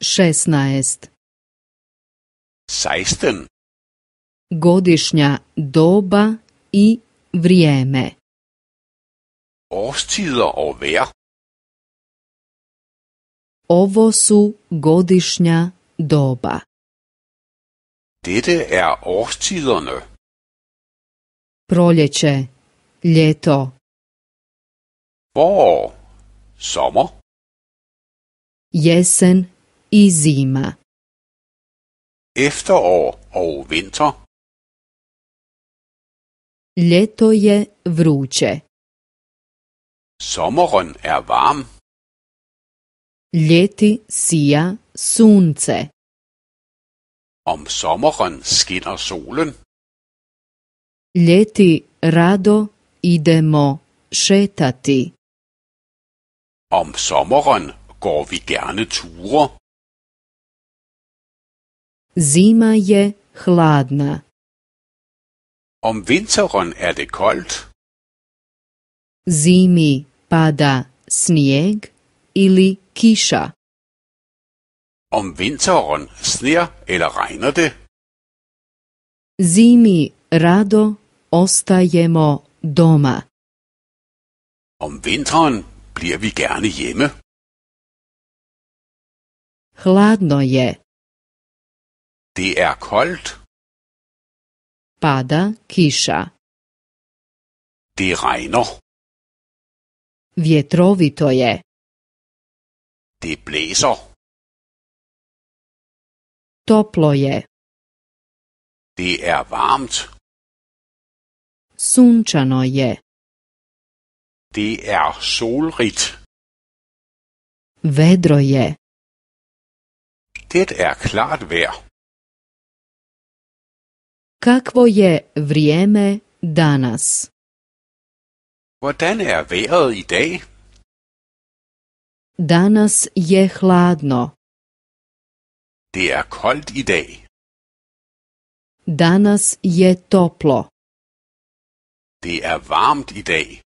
16. Sajsten. Godišnja doba i vrijeme. Årstider og Ovo su godišnja doba. Dette er årstiderne. Proljeće, ljeto. Forår, sommer. Jesen, i zima. Efterår og vinter. Ljeto je vruće. Sommeren er warm. Leti sija sunce. Om sommeren skinner solen. Leti rado idemo šetati. Om sommeren går vi gerne ture. Zima je hladna. Om vinteren er det koldt. Zimi pada snijeg ili kiša. Om vinteren snijer eller regner det? Zimi rado ostajemo doma. Om vinteren bliver vi gerne hjemme. Hladno je. Det er Pada kiša. Det regner. Vjetrovito je. Det blæser. Toplo je. Det er varmt. Sunčano je. Det er Vedro je. Det er klart vejr. Kakvo je vrijeme danas? Hvordan er vejret i dag? Danas je hladno. Det er koldt i dag. Danas je toplo. Det er varmt i dag.